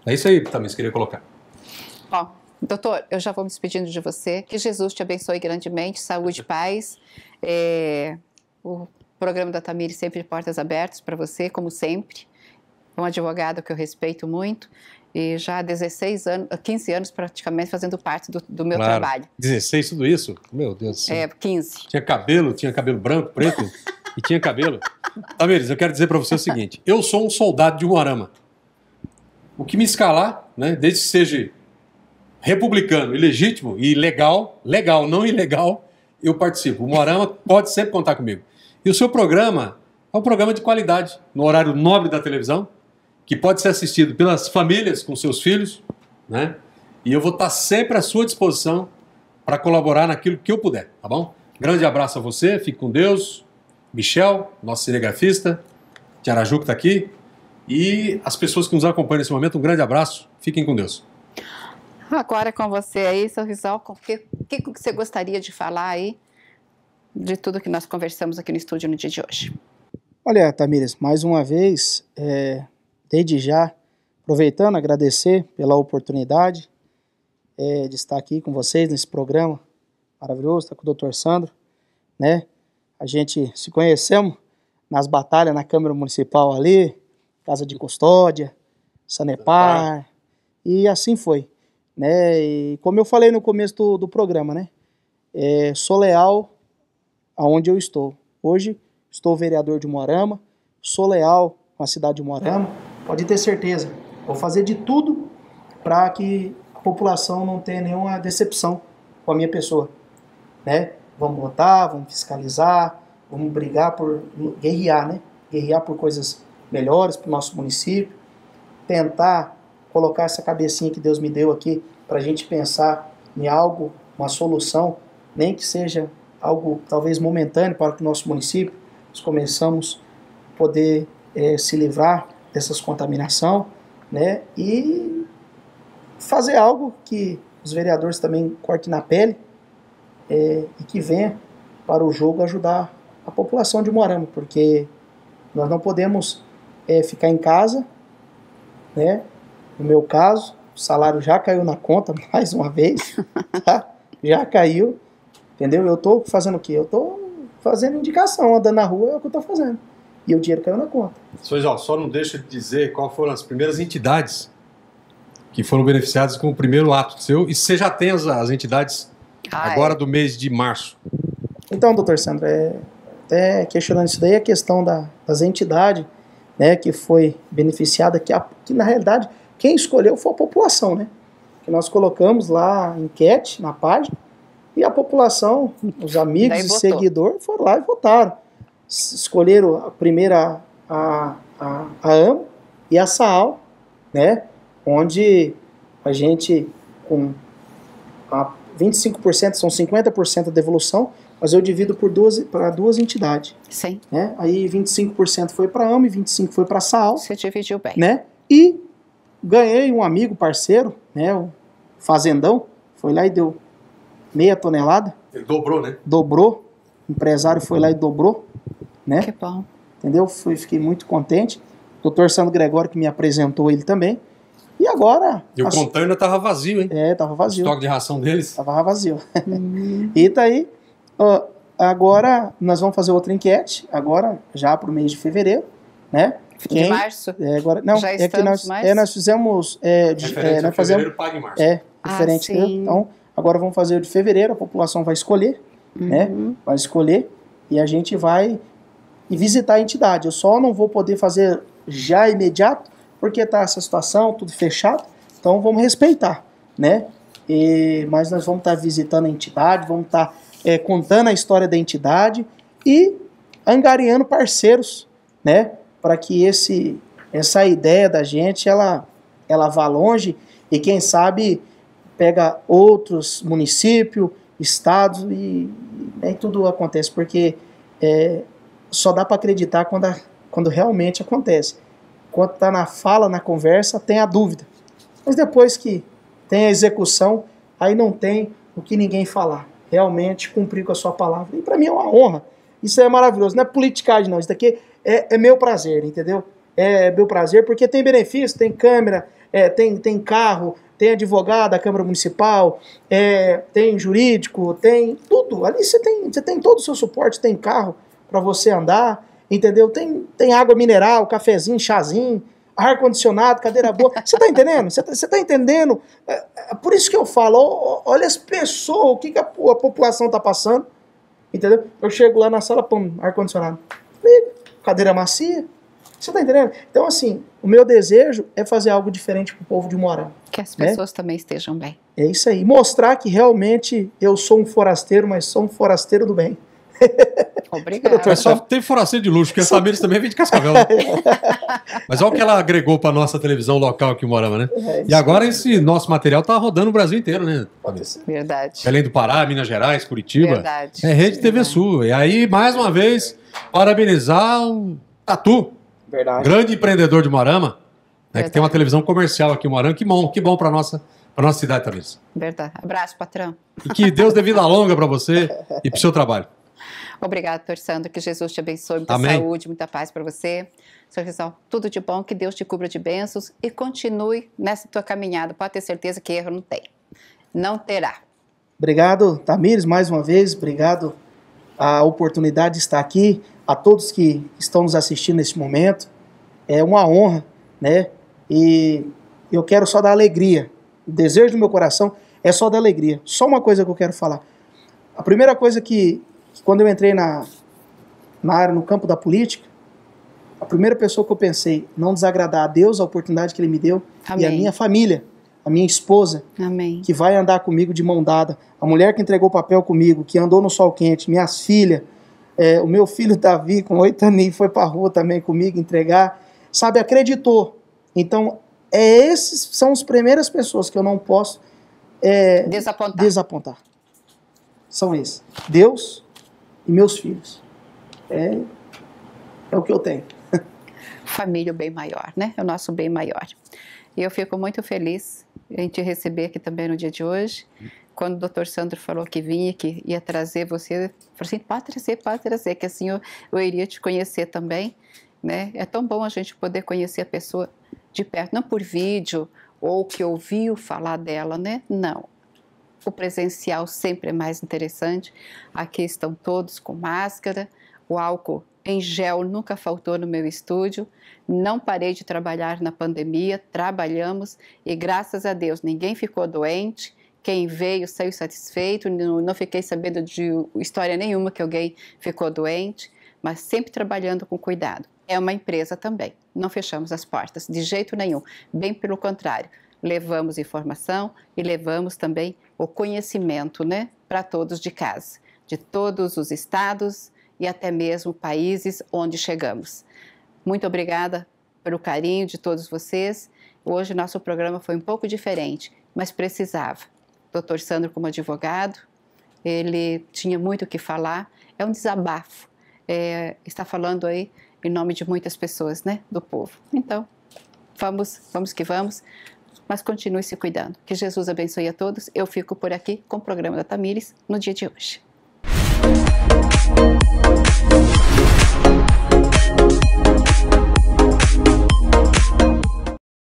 É isso aí, também queria colocar. Ó, doutor, eu já vou me despedindo de você. Que Jesus te abençoe grandemente, saúde, paz. É, o programa da Tamiri sempre de portas abertas para você, como sempre um advogado que eu respeito muito e já há 16 anos, 15 anos praticamente fazendo parte do, do meu claro. trabalho. 16, tudo isso? Meu Deus do céu. É, 15. Tinha cabelo, tinha cabelo branco, preto e tinha cabelo. Tamires, eu quero dizer para você o seguinte: eu sou um soldado de Moarama. O que me escalar, né, desde que seja republicano, ilegítimo e legal, legal, não ilegal, eu participo. O Moarama pode sempre contar comigo. E o seu programa é um programa de qualidade, no horário nobre da televisão, que pode ser assistido pelas famílias com seus filhos, né? E eu vou estar sempre à sua disposição para colaborar naquilo que eu puder, tá bom? Grande abraço a você, fique com Deus. Michel, nosso cinegrafista, de Araju que está aqui. E as pessoas que nos acompanham nesse momento, um grande abraço. Fiquem com Deus. Agora é com você aí, Sorrisal, o que, que você gostaria de falar aí de tudo que nós conversamos aqui no estúdio no dia de hoje? Olha, Tamires, mais uma vez, é, desde já, aproveitando, agradecer pela oportunidade é, de estar aqui com vocês nesse programa maravilhoso, estar tá com o Dr. Sandro, né? A gente se conhecemos nas batalhas na Câmara Municipal ali, Casa de Custódia, Sanepar, e assim foi, né? E como eu falei no começo do, do programa, né? É, sou leal aonde eu estou. Hoje estou vereador de Moarama, sou leal com a cidade de Moarama. É Pode ter certeza. Vou fazer de tudo para que a população não tenha nenhuma decepção com a minha pessoa. Né? Vamos votar, vamos fiscalizar, vamos brigar por guerrear, né? Guerrear por coisas melhores para o nosso município, tentar colocar essa cabecinha que Deus me deu aqui para a gente pensar em algo, uma solução, nem que seja algo talvez momentâneo para o nosso município, nós começamos a poder é, se livrar dessas contaminação, né? E fazer algo que os vereadores também cortem na pele é, e que venha para o jogo ajudar a população de Moarama, porque nós não podemos é, ficar em casa, né? No meu caso, o salário já caiu na conta mais uma vez, tá? já caiu, entendeu? Eu tô fazendo o quê? Eu tô fazendo indicação, andando na rua é o que eu tô fazendo. E o dinheiro caiu na conta. Pois, só não deixa de dizer qual foram as primeiras entidades que foram beneficiadas com o primeiro ato seu. E você já tem as, as entidades ah, agora é. do mês de março. Então, doutor Sandro, é, até questionando isso daí, a questão da, das entidades né, que foi beneficiada, que, a, que na realidade quem escolheu foi a população, né? Que nós colocamos lá enquete na página e a população, os amigos e seguidores seguidor foram lá e votaram escolheram a primeira a, a, a AM e a SAAL, né? onde a gente com a 25% são 50% da devolução, mas eu divido por duas para duas entidades. Sim. Né? Aí 25% foi para a e 25 foi para a SAAL. Você dividiu bem. Né? E ganhei um amigo parceiro, né, o fazendão, foi lá e deu meia tonelada. Ele dobrou, né? Dobrou. O empresário foi lá e dobrou né? Que bom. Entendeu? Fui, fiquei muito contente. Doutor Sandro Gregório que me apresentou ele também. E agora. E o a... container estava vazio, hein? É, estava vazio. O estoque de ração deles? Estava vazio. Uhum. e daí, tá ó, agora nós vamos fazer outra enquete, agora já para o mês de fevereiro, né? Quem, de março? É, agora, não, já é que nós, É, nós fizemos. É, de, é, nós fazemos, paga em março. É, diferente. Ah, então, agora vamos fazer o de fevereiro, a população vai escolher, né? uhum. né? Vai escolher e a gente vai e visitar a entidade. Eu só não vou poder fazer já imediato, porque está essa situação, tudo fechado, então vamos respeitar, né? E, mas nós vamos estar tá visitando a entidade, vamos estar tá, é, contando a história da entidade e angariando parceiros, né? Para que esse, essa ideia da gente, ela, ela vá longe e quem sabe pega outros municípios, estados e nem né, tudo acontece, porque é, só dá para acreditar quando, a, quando realmente acontece. Quando está na fala, na conversa, tem a dúvida. Mas depois que tem a execução, aí não tem o que ninguém falar. Realmente cumprir com a sua palavra. E para mim é uma honra. Isso é maravilhoso. Não é politicagem, não. Isso daqui é, é meu prazer, entendeu? É, é meu prazer porque tem benefício, tem câmera, é, tem, tem carro, tem advogado da Câmara Municipal, é, tem jurídico, tem tudo. Ali você tem, você tem todo o seu suporte, tem carro, para você andar, entendeu? Tem, tem água mineral, cafezinho, chazinho, ar-condicionado, cadeira boa. Você está entendendo? Você está tá entendendo? É, é por isso que eu falo, ó, olha as pessoas, o que, que a, a população está passando, entendeu? Eu chego lá na sala, pum, ar-condicionado. Cadeira macia. Você está entendendo? Então, assim, o meu desejo é fazer algo diferente para o povo de Moarama. Que as né? pessoas né? também estejam bem. É isso aí. Mostrar que realmente eu sou um forasteiro, mas sou um forasteiro do bem. Obrigado. É só teve furaceiro de luxo, porque a Tamires também vem de Cascavel. Né? Mas olha o que ela agregou para nossa televisão local que morava, né? É, e agora esse nosso material tá rodando o Brasil inteiro, né, Verdade. Além do Pará, Minas Gerais, Curitiba. Verdade. É Rede TV Verdade. Sul. E aí, mais uma vez, parabenizar o Tatu. Verdade. Grande empreendedor de Morama, né, que tem uma televisão comercial aqui em Morama. Que bom, que bom para nossa para nossa cidade, Thalys. Verdade. Abraço, patrão. E que Deus dê vida longa para você e para o seu trabalho. Obrigada, Dr. Sandro, que Jesus te abençoe, muita Amém. saúde, muita paz para você. Senhor Rizal, tudo de bom, que Deus te cubra de bênçãos e continue nessa tua caminhada. Pode ter certeza que erro não tem. Não terá. Obrigado, Tamires, mais uma vez. Obrigado a oportunidade de estar aqui, a todos que estão nos assistindo neste momento. É uma honra, né? E eu quero só dar alegria. O desejo do meu coração é só da alegria. Só uma coisa que eu quero falar. A primeira coisa que que quando eu entrei na, na área, no campo da política, a primeira pessoa que eu pensei, não desagradar a Deus, a oportunidade que Ele me deu, Amém. e a minha família, a minha esposa, Amém. que vai andar comigo de mão dada, a mulher que entregou o papel comigo, que andou no sol quente, minhas filhas, é, o meu filho Davi, com oito anos, foi para a rua também comigo entregar, sabe, acreditou. Então, é esses são as primeiras pessoas que eu não posso é, desapontar. desapontar. São esses. Deus, e meus filhos. É, é o que eu tenho. Família, bem maior, né? É o nosso bem maior. E eu fico muito feliz em te receber aqui também no dia de hoje. Quando o doutor Sandro falou que vinha, que ia trazer você, eu falei assim: pode trazer, pode trazer, que assim eu, eu iria te conhecer também. Né? É tão bom a gente poder conhecer a pessoa de perto, não por vídeo ou que ouviu falar dela, né? Não, o presencial sempre é mais interessante. Aqui estão todos com máscara, o álcool em gel nunca faltou no meu estúdio. Não parei de trabalhar na pandemia, trabalhamos e graças a Deus ninguém ficou doente quem veio saiu satisfeito, não, fiquei sabendo de história nenhuma que alguém ficou doente, mas sempre trabalhando com cuidado. É uma empresa também, não fechamos as portas de jeito nenhum, bem pelo contrário levamos informação e levamos também o conhecimento né, para todos de casa, de todos os estados e até mesmo países onde chegamos. Muito obrigada pelo carinho de todos vocês. Hoje nosso programa foi um pouco diferente, mas precisava. Dr. Sandro como advogado, ele tinha muito o que falar, é um desabafo. É, está falando aí em nome de muitas pessoas, né, do povo. Então, vamos, vamos que vamos mas continue se cuidando. Que Jesus abençoe a todos. Eu fico por aqui com o programa da Tamires no dia de hoje.